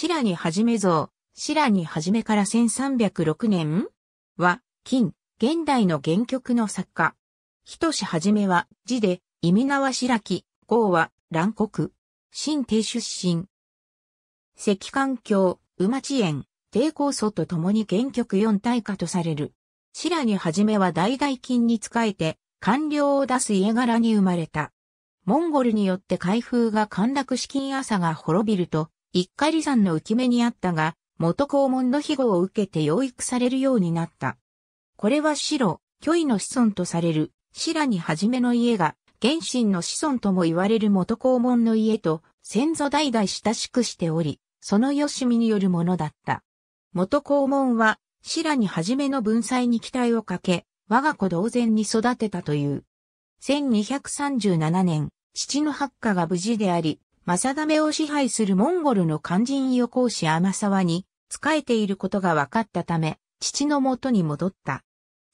白にはじめ像、白にはじめから1306年は、金、現代の原曲の作家。と志はじめは、字で、意味縄白木、号は、乱国、新帝出身。石環境、馬地園、低酵素と共に原曲4大化とされる。白にはじめは代々金に仕えて、官僚を出す家柄に生まれた。モンゴルによって開封が陥落資金朝が滅びると、一家離山の浮き目にあったが、元公門の庇護を受けて養育されるようになった。これは白、虚位の子孫とされる、白にはじめの家が、原神の子孫とも言われる元公門の家と、先祖代々親しくしており、そのよしみによるものだった。元公門は、白にはじめの文才に期待をかけ、我が子同然に育てたという。1237年、父の八家が無事であり、正ダを支配するモンゴルの肝心予行士天沢に仕えていることが分かったため、父の元に戻った。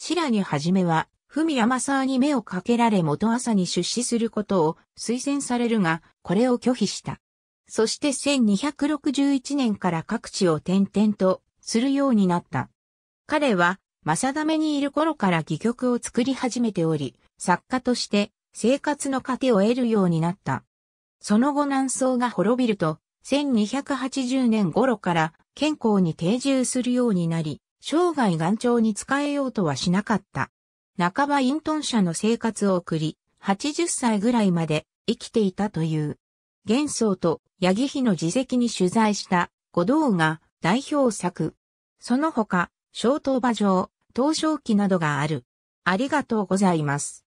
白木はじめは、文山沢に目をかけられ元朝に出資することを推薦されるが、これを拒否した。そして1261年から各地を転々とするようになった。彼は、正ダにいる頃から戯曲を作り始めており、作家として生活の糧を得るようになった。その後南宋が滅びると、1280年頃から健康に定住するようになり、生涯岩長に仕えようとはしなかった。半ば隠遁者の生活を送り、80歳ぐらいまで生きていたという。幻想と八木妃の自責に取材した五道が代表作。その他、小刀馬城、東正記などがある。ありがとうございます。